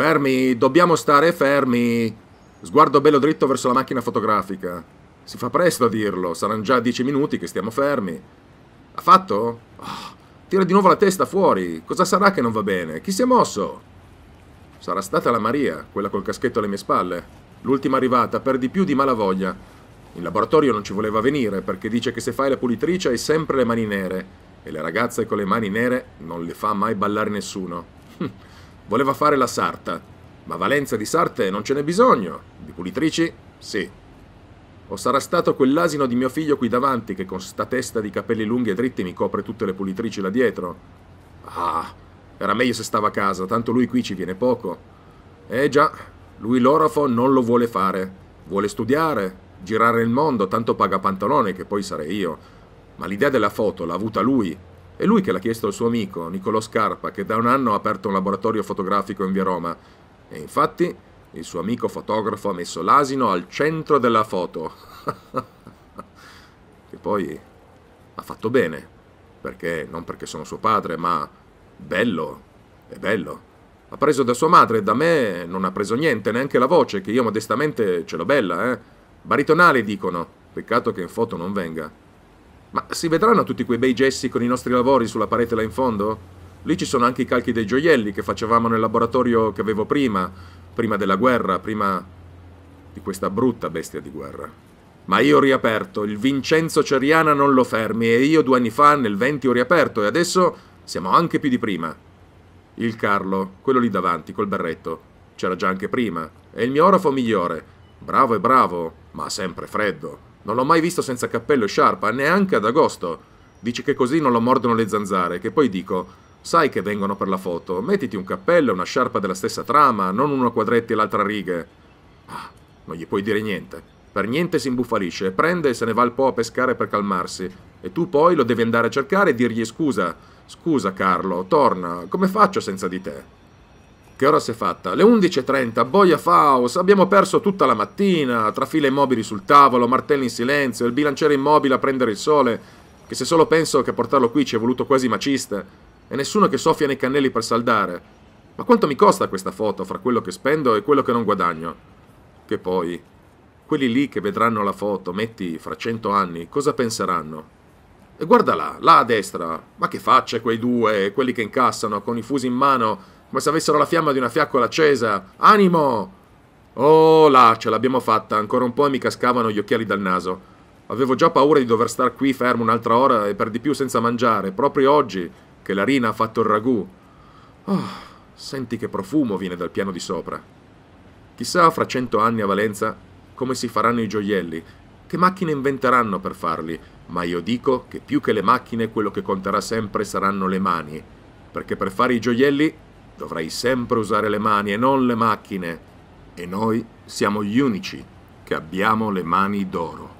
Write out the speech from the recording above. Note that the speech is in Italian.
Fermi, dobbiamo stare fermi. Sguardo bello dritto verso la macchina fotografica. Si fa presto a dirlo, saranno già dieci minuti che stiamo fermi. Ha fatto? Oh, tira di nuovo la testa fuori. Cosa sarà che non va bene? Chi si è mosso? Sarà stata la Maria, quella col caschetto alle mie spalle. L'ultima arrivata, per di più di malavoglia. In laboratorio non ci voleva venire perché dice che se fai la pulitrice hai sempre le mani nere e le ragazze con le mani nere non le fa mai ballare nessuno. Hm. Voleva fare la sarta, ma Valenza di sarte non ce n'è bisogno, di pulitrici sì. O sarà stato quell'asino di mio figlio qui davanti che con sta testa di capelli lunghi e dritti mi copre tutte le pulitrici là dietro? Ah, era meglio se stava a casa, tanto lui qui ci viene poco. Eh già, lui l'orafo non lo vuole fare. Vuole studiare, girare il mondo, tanto paga pantalone che poi sarei io. Ma l'idea della foto l'ha avuta lui è lui che l'ha chiesto al suo amico, Niccolò Scarpa, che da un anno ha aperto un laboratorio fotografico in via Roma. E infatti il suo amico fotografo ha messo l'asino al centro della foto. che poi ha fatto bene, perché non perché sono suo padre, ma bello, è bello. Ha preso da sua madre, da me non ha preso niente, neanche la voce, che io modestamente ce l'ho bella, eh. Baritonale dicono, peccato che in foto non venga. Ma si vedranno tutti quei bei gessi con i nostri lavori sulla parete là in fondo? Lì ci sono anche i calchi dei gioielli che facevamo nel laboratorio che avevo prima, prima della guerra, prima di questa brutta bestia di guerra. Ma io ho riaperto, il Vincenzo Ceriana non lo fermi e io due anni fa, nel 20, ho riaperto e adesso siamo anche più di prima. Il Carlo, quello lì davanti, col berretto, c'era già anche prima, e il mio orafo migliore. Bravo e bravo, ma sempre freddo. Non l'ho mai visto senza cappello e sciarpa, neanche ad agosto. Dici che così non lo mordono le zanzare, che poi dico... Sai che vengono per la foto. Mettiti un cappello e una sciarpa della stessa trama, non uno a quadretti e l'altra a righe. Ah, non gli puoi dire niente. Per niente si imbuffalisce, prende e se ne va al Po a pescare per calmarsi. E tu poi lo devi andare a cercare e dirgli scusa. Scusa Carlo, torna, come faccio senza di te? Che ora si è fatta? Le 11.30, boia Faus, abbiamo perso tutta la mattina, tra file immobili sul tavolo, martelli in silenzio, il bilanciere immobile a prendere il sole, che se solo penso che a portarlo qui ci è voluto quasi maciste, e nessuno che soffia nei cannelli per saldare. Ma quanto mi costa questa foto fra quello che spendo e quello che non guadagno? Che poi, quelli lì che vedranno la foto, metti, fra cento anni, cosa penseranno? E guarda là, là a destra, ma che facce quei due, quelli che incassano, con i fusi in mano come se avessero la fiamma di una fiaccola accesa. Animo! Oh là, ce l'abbiamo fatta, ancora un po' e mi cascavano gli occhiali dal naso. Avevo già paura di dover star qui fermo un'altra ora e per di più senza mangiare, proprio oggi che la Rina ha fatto il ragù. Oh, senti che profumo viene dal piano di sopra. Chissà fra cento anni a Valenza come si faranno i gioielli, che macchine inventeranno per farli, ma io dico che più che le macchine quello che conterà sempre saranno le mani, perché per fare i gioielli Dovrai sempre usare le mani e non le macchine. E noi siamo gli unici che abbiamo le mani d'oro.